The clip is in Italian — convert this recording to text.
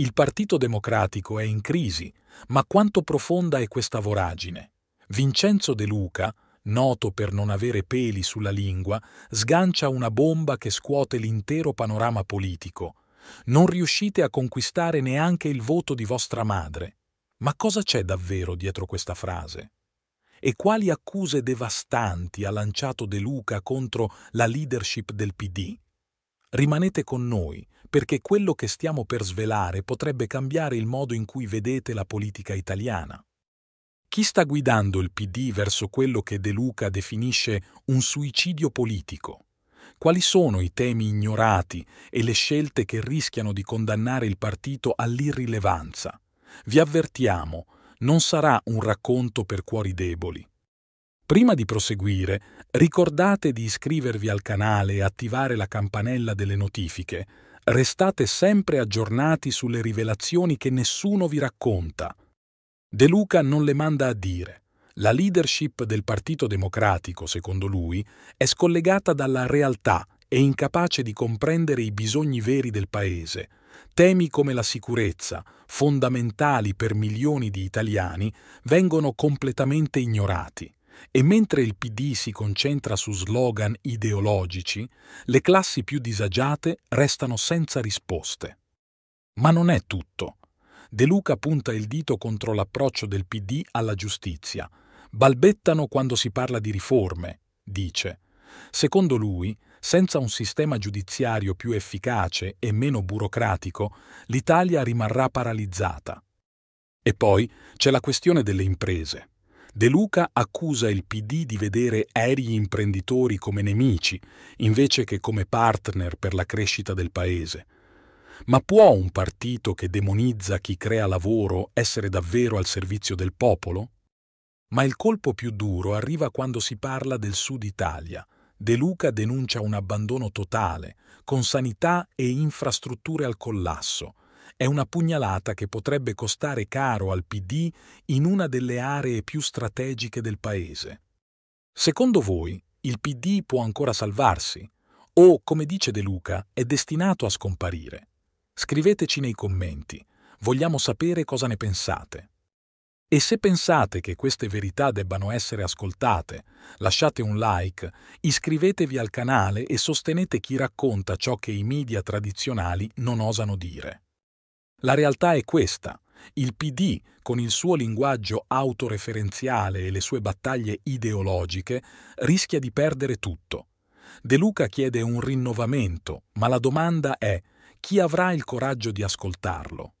Il Partito Democratico è in crisi, ma quanto profonda è questa voragine? Vincenzo De Luca, noto per non avere peli sulla lingua, sgancia una bomba che scuote l'intero panorama politico. Non riuscite a conquistare neanche il voto di vostra madre. Ma cosa c'è davvero dietro questa frase? E quali accuse devastanti ha lanciato De Luca contro la leadership del PD? Rimanete con noi, perché quello che stiamo per svelare potrebbe cambiare il modo in cui vedete la politica italiana. Chi sta guidando il PD verso quello che De Luca definisce un suicidio politico? Quali sono i temi ignorati e le scelte che rischiano di condannare il partito all'irrilevanza? Vi avvertiamo, non sarà un racconto per cuori deboli. Prima di proseguire, ricordate di iscrivervi al canale e attivare la campanella delle notifiche Restate sempre aggiornati sulle rivelazioni che nessuno vi racconta. De Luca non le manda a dire. La leadership del Partito Democratico, secondo lui, è scollegata dalla realtà e incapace di comprendere i bisogni veri del Paese. Temi come la sicurezza, fondamentali per milioni di italiani, vengono completamente ignorati. E mentre il PD si concentra su slogan ideologici, le classi più disagiate restano senza risposte. Ma non è tutto. De Luca punta il dito contro l'approccio del PD alla giustizia. Balbettano quando si parla di riforme, dice. Secondo lui, senza un sistema giudiziario più efficace e meno burocratico, l'Italia rimarrà paralizzata. E poi c'è la questione delle imprese. De Luca accusa il PD di vedere aerei imprenditori come nemici, invece che come partner per la crescita del Paese. Ma può un partito che demonizza chi crea lavoro essere davvero al servizio del popolo? Ma il colpo più duro arriva quando si parla del Sud Italia. De Luca denuncia un abbandono totale, con sanità e infrastrutture al collasso, è una pugnalata che potrebbe costare caro al PD in una delle aree più strategiche del Paese. Secondo voi, il PD può ancora salvarsi? O, come dice De Luca, è destinato a scomparire? Scriveteci nei commenti. Vogliamo sapere cosa ne pensate. E se pensate che queste verità debbano essere ascoltate, lasciate un like, iscrivetevi al canale e sostenete chi racconta ciò che i media tradizionali non osano dire. La realtà è questa. Il PD, con il suo linguaggio autoreferenziale e le sue battaglie ideologiche, rischia di perdere tutto. De Luca chiede un rinnovamento, ma la domanda è chi avrà il coraggio di ascoltarlo?